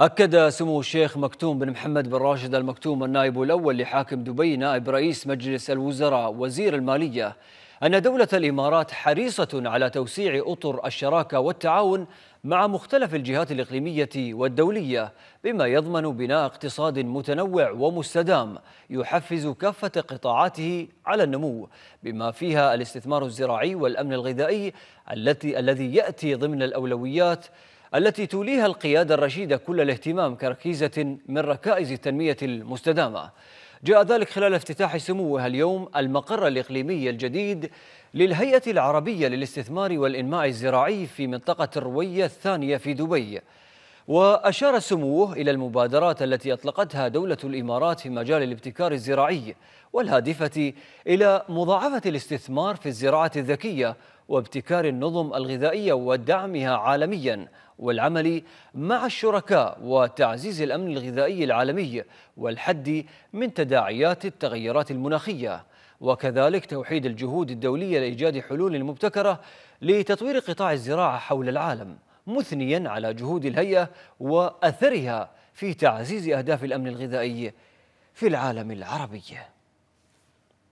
أكد سمو الشيخ مكتوم بن محمد بن راشد المكتوم النائب الأول لحاكم دبي نائب رئيس مجلس الوزراء وزير المالية أن دولة الإمارات حريصة على توسيع أطر الشراكة والتعاون مع مختلف الجهات الإقليمية والدولية بما يضمن بناء اقتصاد متنوع ومستدام يحفز كافة قطاعاته على النمو بما فيها الاستثمار الزراعي والأمن الغذائي التي الذي يأتي ضمن الأولويات التي توليها القيادة الرشيدة كل الاهتمام كركيزة من ركائز التنمية المستدامة جاء ذلك خلال افتتاح سموها اليوم المقر الإقليمي الجديد للهيئة العربية للاستثمار والإنماء الزراعي في منطقة الروية الثانية في دبي وأشار سموه إلى المبادرات التي أطلقتها دولة الإمارات في مجال الابتكار الزراعي والهادفة إلى مضاعفة الاستثمار في الزراعة الذكية وابتكار النظم الغذائية ودعمها عالميا والعمل مع الشركاء وتعزيز الأمن الغذائي العالمي والحد من تداعيات التغيرات المناخية وكذلك توحيد الجهود الدولية لإيجاد حلول مبتكرة لتطوير قطاع الزراعة حول العالم مثنيا على جهود الهيئة وأثرها في تعزيز أهداف الأمن الغذائي في العالم العربي